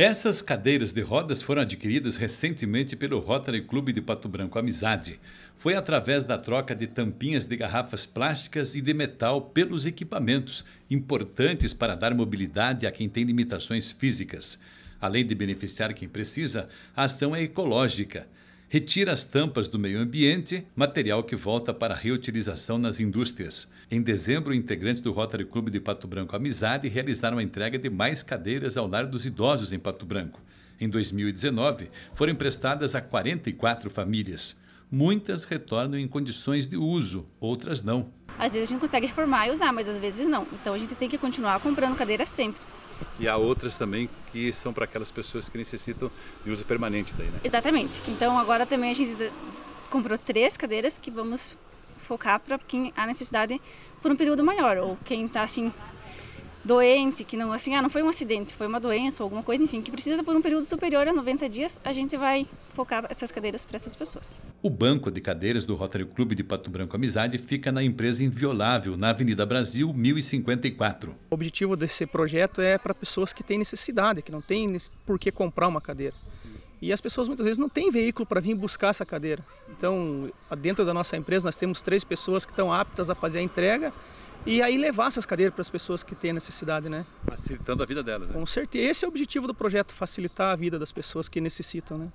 Essas cadeiras de rodas foram adquiridas recentemente pelo Rotary Clube de Pato Branco Amizade. Foi através da troca de tampinhas de garrafas plásticas e de metal pelos equipamentos, importantes para dar mobilidade a quem tem limitações físicas. Além de beneficiar quem precisa, a ação é ecológica retira as tampas do meio ambiente, material que volta para reutilização nas indústrias. Em dezembro, integrantes do Rotary Clube de Pato Branco Amizade realizaram a entrega de mais cadeiras ao lar dos idosos em Pato Branco. Em 2019, foram emprestadas a 44 famílias. Muitas retornam em condições de uso, outras não. Às vezes a gente consegue reformar e usar, mas às vezes não. Então a gente tem que continuar comprando cadeira sempre e há outras também que são para aquelas pessoas que necessitam de uso permanente daí, né? Exatamente. Então agora também a gente comprou três cadeiras que vamos focar para quem há necessidade por um período maior ou quem está assim doente, que não assim, ah, não foi um acidente, foi uma doença ou alguma coisa, enfim, que precisa por um período superior a 90 dias, a gente vai focar essas cadeiras para essas pessoas. O banco de cadeiras do Rotary Clube de Pato Branco Amizade fica na empresa Inviolável, na Avenida Brasil 1054. O objetivo desse projeto é para pessoas que têm necessidade, que não têm por que comprar uma cadeira. E as pessoas muitas vezes não têm veículo para vir buscar essa cadeira. Então, dentro da nossa empresa, nós temos três pessoas que estão aptas a fazer a entrega e aí levar essas cadeiras para as pessoas que têm necessidade, né? Facilitando a vida delas, né? Com certeza. Esse é o objetivo do projeto, facilitar a vida das pessoas que necessitam, né?